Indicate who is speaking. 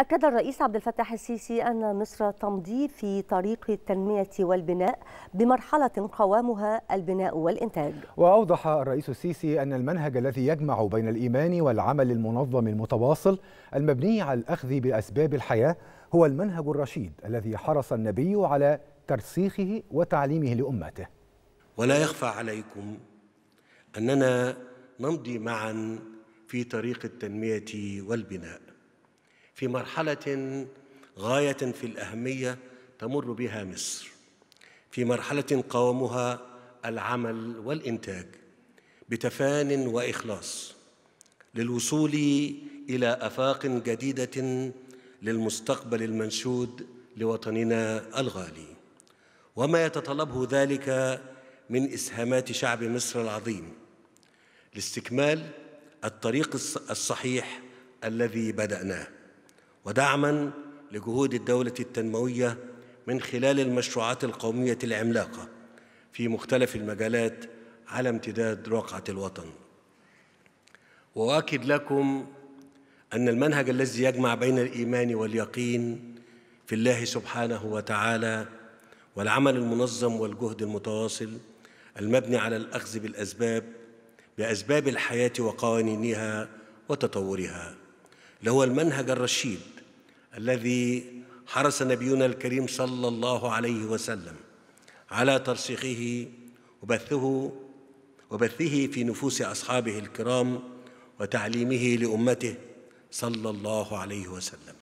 Speaker 1: أكد الرئيس عبد الفتاح السيسي أن مصر تمضي في طريق التنمية والبناء بمرحلة قوامها البناء والإنتاج
Speaker 2: وأوضح الرئيس السيسي أن المنهج الذي يجمع بين الإيمان والعمل المنظم المتواصل المبني على الأخذ بأسباب الحياة هو المنهج الرشيد الذي حرص النبي على ترسيخه وتعليمه لأمته
Speaker 3: ولا يخفى عليكم أننا نمضي معا في طريق التنمية والبناء في مرحلة غاية في الأهمية تمر بها مصر في مرحلة قاومها العمل والإنتاج بتفان وإخلاص للوصول إلى آفاق جديدة للمستقبل المنشود لوطننا الغالي وما يتطلبه ذلك من إسهامات شعب مصر العظيم لاستكمال الطريق الصحيح الذي بدأناه ودعما لجهود الدولة التنموية من خلال المشروعات القومية العملاقة في مختلف المجالات على امتداد رقعة الوطن وأؤكد لكم أن المنهج الذي يجمع بين الإيمان واليقين في الله سبحانه وتعالى والعمل المنظم والجهد المتواصل المبني على الأخذ بالأسباب بأسباب الحياة وقوانينها وتطورها اللي هو المنهج الرشيد الذي حرص نبينا الكريم صلى الله عليه وسلم على ترسيخه وبثه وبثه في نفوس أصحابه الكرام وتعليمه لأمته صلى الله عليه
Speaker 2: وسلم